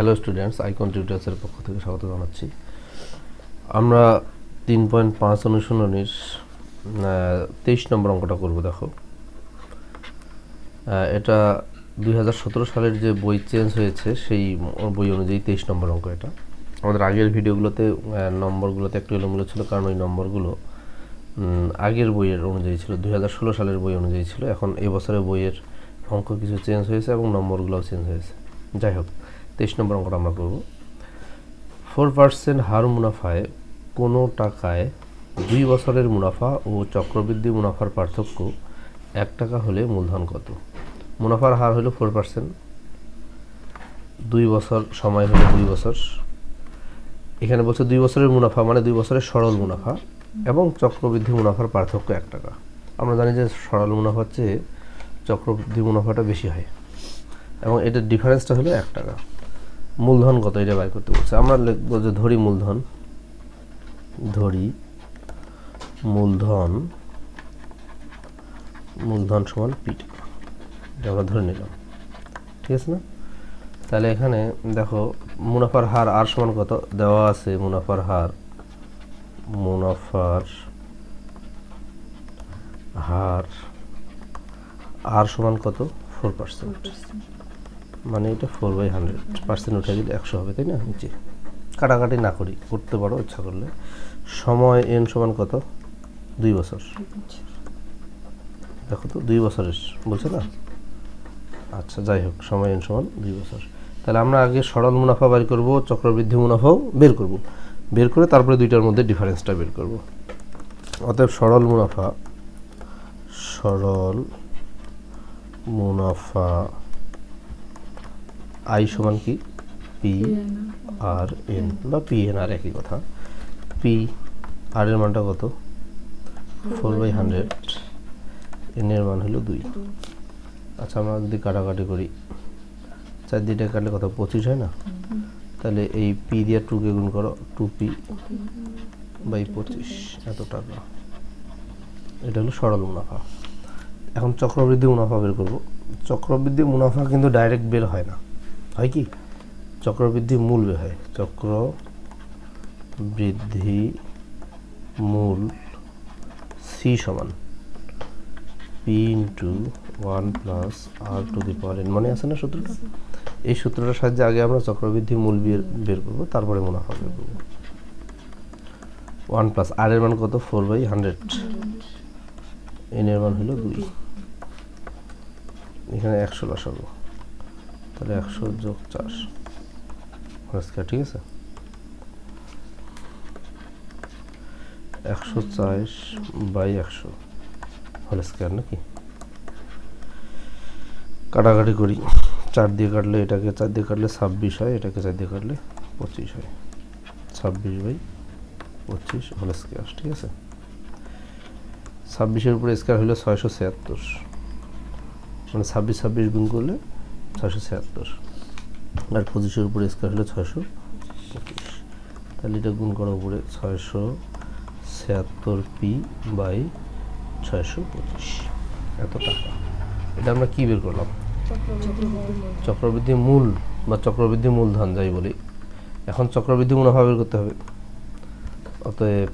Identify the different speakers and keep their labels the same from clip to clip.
Speaker 1: hello students icon টিউটার্সের পক্ষ থেকে স্বাগত জানাচ্ছি আমরা তিন পয়েন্ট পাঁচ অনুশীলনীর তেইশ নম্বর অঙ্কটা করব দেখো এটা দুই সালের যে বই চেঞ্জ হয়েছে সেই বই অনুযায়ী তেইশ নম্বর অঙ্ক এটা আমাদের আগের ভিডিওগুলোতে নম্বরগুলোতে একটু এলোমেলো ছিল কারণ ওই নম্বরগুলো আগের বইয়ের অনুযায়ী ছিল দুই সালের বই অনুযায়ী ছিল এখন এবছরের বইয়ের অঙ্ক কিছু চেঞ্জ হয়েছে এবং নম্বরগুলোও চেঞ্জ হয়েছে যাই হোক তেইশ নম্বর অঙ্কটা আমরা করব ফোর পার্সেন্ট হার মুনাফায় কোনো টাকায় দুই বছরের মুনাফা ও চক্রবৃদ্ধি মুনাফার পার্থক্য এক টাকা হলে মূলধন কত মুনাফার হার হলো ফোর পার্সেন্ট দুই বছর সময় হলো দুই বছর এখানে বলছে দুই বছরের মুনাফা মানে দুই বছরের সরল মুনাফা এবং চক্রবৃদ্ধি মুনাফার পার্থক্য এক টাকা আমরা জানি যে সরল মুনাফার চেয়ে চক্রবৃদ্ধি মুনাফাটা বেশি হয় এবং এটার ডিফারেন্সটা হলো এক টাকা মূলধন কত এটা বাই করতে বলছে আমরা লিখবো যে ধরি মূলধন ধরি মূলধন মূলধন সমান পি আমরা ধরে নিলাম ঠিক আছে না তাহলে এখানে দেখো মুনাফার হার আর সমান কত দেওয়া আছে মুনাফার হার মুনাফার হার আর সমান কত ফোর পার্সেন্ট মানে এটা ফোর বাই হান্ড্রেড পার্সেন্ট উঠে গেলে একশো হবে তাই না নিচে কাটাকাটি না করি করতে পারো ইচ্ছা করলে সময় এন সমান কত দুই বছর দেখো তো দুই বছরের বলছে না আচ্ছা যাই হোক সময় এন সমান দুই বছর তাহলে আমরা আগে সরল মুনাফা বের করবো চক্রবৃদ্ধি মুনাফাও বের করব বের করে তারপরে দুইটার মধ্যে ডিফারেন্সটা বের করব অতএব সরল মুনাফা সরল মুনাফা আই সমান কি পি আর এন বা পি এন আর একই কথা পি আর এর মানটা কত ফোর বাই হান্ড্রেড এন এর মান হলো দুই আচ্ছা আমরা যদি কাটাকাটি করি চার দিটা কাটলে কত পঁচিশ হয় না তাহলে এই পি দিয়ে টুকে গুণ করো টু পি বাই পঁচিশ এত টাকা এটা হলো সরল মুনাফা এখন চক্রবৃদ্ধি মুনাফা বের করবো চক্রবৃদ্ধি মুনাফা কিন্তু ডাইরেক্ট বের হয় না হয় কি চক্রবৃদ্ধি মূল হয় চক্র বৃদ্ধি মূল সি সমান P into one plus R to the power N মানে আছে না সূত্রটা এই সূত্রটার সাহায্যে আগে আমরা চক্রবৃদ্ধি মূল বের বের করবো তারপরে হবে বের করবো ওয়ান প্লাস আর এর মান কত ফোর বাই হান্ড্রেড এন এর মান হলো দুই এখানে একশো বসাবো তাহলে একশো যোগ চার স্কোয়ার ঠিক আছে একশো চাইশ বাই একশো হোল স্কোয়ার নাকি কাটাকাটি করি চার দিয়ে কাটলে এটাকে চার দিয়ে কাটলে ছাব্বিশ হয় এটাকে চার দিয়ে কাটলে পঁচিশ হয় ছাব্বিশ বাই পঁচিশ হোল স্কোয়ার ঠিক আছে ছাব্বিশের উপরে স্কোয়ার হলে ছয়শো ছিয়াত্তর মানে ছাব্বিশ ছাব্বিশ গুণ করলে ছশো ছিয়াত্তর আর পঁচিশের উপরে স্কোয়ার হলে ছশো পঁচিশ তাহলে এটা গুণ করার উপরে ছয়শো ছিয়াত্তর পি বাই ছয়শো পঁচিশ এত টাকা এটা আমরা কী বের করলাম চক্রবৃদ্ধি মূল বা চক্রবৃদ্ধি মূলধন যাই বলি এখন চক্রবৃদ্ধি মুনাফা বের করতে হবে অতএব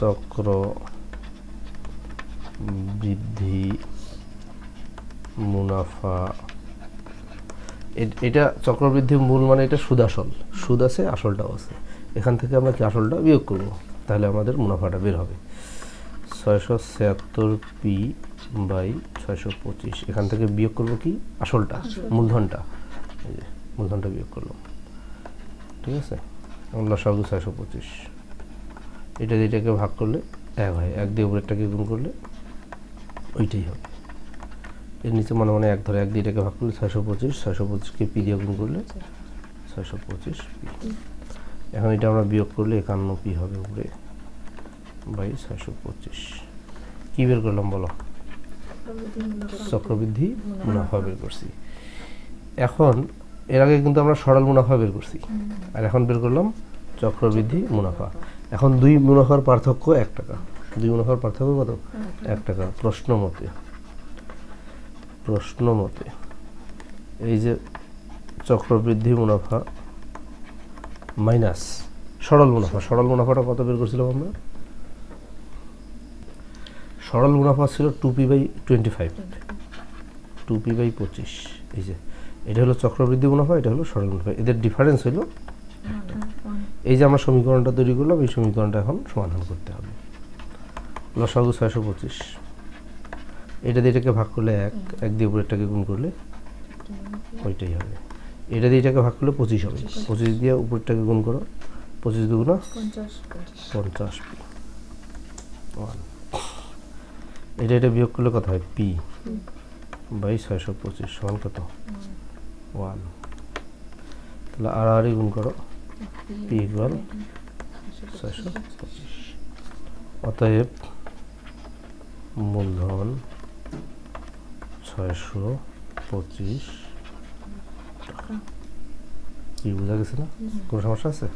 Speaker 1: চক্র বৃদ্ধি মুনাফা এটা চক্রবৃদ্ধি মূল মানে এটা সুদ আসল সুদ আছে আসলটাও আছে এখান থেকে আমরা কি আসলটা বিয়োগ করব তাহলে আমাদের মুনাফাটা বের হবে ছয়শো ছিয়াত্তর পি বাই ছয়শো পঁচিশ এখান থেকে বিয়োগ করব কি আসলটা মূলধনটা মূলধনটা বিয়োগ করলাম ঠিক আছে আমরা সর্ব ছয়শো পঁচিশ এটা যেটাকে ভাগ করলে এক হয় এক দিয়ে উপরেরটাকে গুণ করলে ওইটাই হবে এর নিচে মনে মনে এক ধরে এক এটাকে ভাগ করলে ছয়শো পঁচিশ ছয়শো পঁচিশকে পি দিয়ে গুণ করলে ছয়শো পঁচিশ এখন এটা আমরা বিয়োগ করলে একান্ন পি হবে উপরে বাই ছয়শো পঁচিশ কী বের করলাম বলো চক্রবৃদ্ধি মুনাফা বের করছি এখন এর আগে কিন্তু আমরা সরল মুনাফা বের করছি আর এখন বের করলাম চক্রবৃদ্ধি মুনাফা এখন দুই মুনাফার পার্থক্য এক টাকা দুই মুনাফার পার্থক্য কত এক টাকা প্রশ্ন মতে প্রশ্ন মতে এই যে চক্রবৃদ্ধি মুনাফা মাইনাস সরল মুনাফা সরল মুনাফাটা কত বের করছিলাম আমরা সরল মুনাফা ছিল two P by twenty five two P by পঁচিশ এই যে এটা হলো চক্রবৃদ্ধি মুনাফা এটা হলো সরল মুনাফা এদের ডিফারেন্স হলো এই যে আমরা সমীকরণটা তৈরি করলাম এই সমীকরণটা এখন সমাধান করতে হবে লসাগু ছয়শো পঁচিশ এটা দিয়ে এটাকে ভাগ করলে এক এক দিয়ে উপরেরটাকে গুণ করলে ওইটাই হবে এটা দিয়ে এটাকে ভাগ করলে পঁচিশ হবে পঁচিশ দিয়ে উপরেরটাকে গুণ করো পঁচিশ দুগুণ পঞ্চাশ ওয়ান এটা এটা বিয়োগ করলে কত হয় পি বাই ছয়শো পঁচিশ সমান কত ওয়ান তাহলে আর আরই গুণ করো পি ইকুয়াল ছয়শো পঁচিশ অতএব মূলধন ছয়শো পঁচিশ টাকা কি বোঝা গেছে না কোনো সমস্যা আছে